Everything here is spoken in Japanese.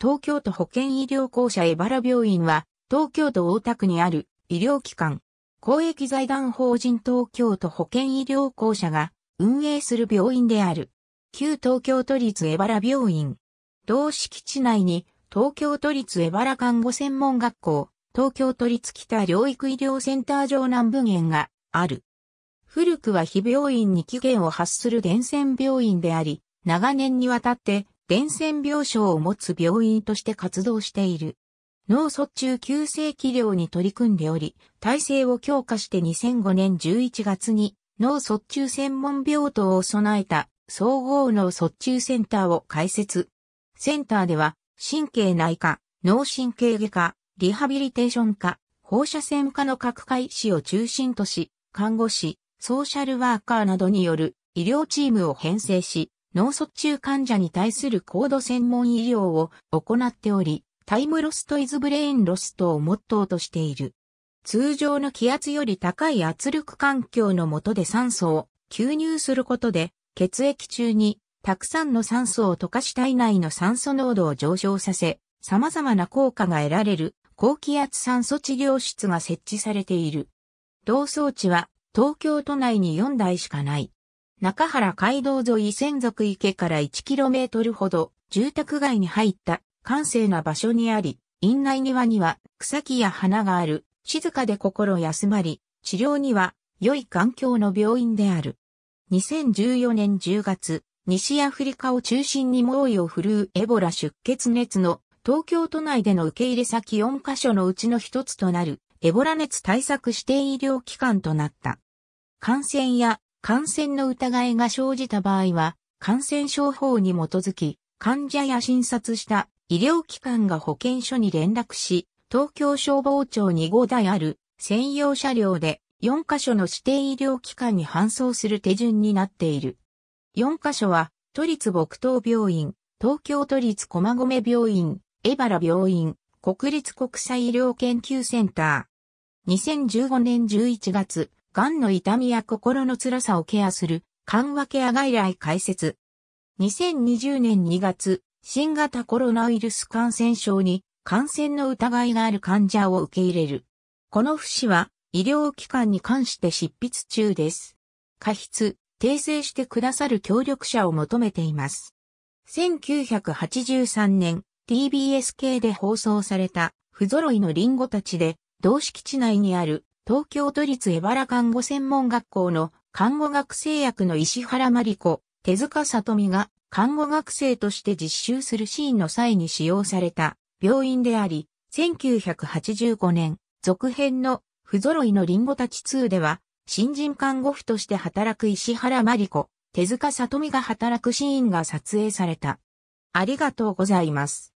東京都保健医療公社バ原病院は、東京都大田区にある医療機関、公益財団法人東京都保健医療公社が運営する病院である。旧東京都立バ原病院。同敷地内に東京都立バ原看護専門学校、東京都立北療育医療センター上南部園がある。古くは非病院に期限を発する伝染病院であり、長年にわたって伝染病床を持つ病院として活動している。脳卒中急性治療に取り組んでおり、体制を強化して2005年11月に脳卒中専門病棟を備えた総合脳卒中センターを開設。センターでは神経内科、脳神経外科、リハビリテーション科、放射線科の各科医師を中心とし、看護師、ソーシャルワーカーなどによる医療チームを編成し、脳卒中患者に対する高度専門医療を行っており、タイムロストイズブレインロストをモットーとしている。通常の気圧より高い圧力環境の下で酸素を吸入することで、血液中にたくさんの酸素を溶かし体内の酸素濃度を上昇させ、様々な効果が得られる高気圧酸素治療室が設置されている。同装置は東京都内に4台しかない。中原街道沿い仙属池から 1km ほど、住宅街に入った閑静な場所にあり、院内庭には草木や花がある、静かで心休まり、治療には良い環境の病院である。2014年10月、西アフリカを中心に猛威を振るうエボラ出血熱の東京都内での受け入れ先4カ所のうちの一つとなるエボラ熱対策指定医療機関となった。感染や感染の疑いが生じた場合は、感染症法に基づき、患者や診察した医療機関が保健所に連絡し、東京消防庁に5台ある専用車両で4カ所の指定医療機関に搬送する手順になっている。4カ所は、都立木東病院、東京都立駒込病院、江原病院、国立国際医療研究センター。2015年11月、んの痛みや心の辛さをケアする、緩和ケア外来開設。2020年2月、新型コロナウイルス感染症に感染の疑いがある患者を受け入れる。この不死は医療機関に関して執筆中です。過失、訂正してくださる協力者を求めています。1983年、TBS 系で放送された不揃いのリンゴたちで、同敷地内にある東京都立荏原看護専門学校の看護学生役の石原真理子、手塚里美が看護学生として実習するシーンの際に使用された病院であり、1985年、続編の不揃いのリンゴたち2では、新人看護婦として働く石原真理子、手塚里美が働くシーンが撮影された。ありがとうございます。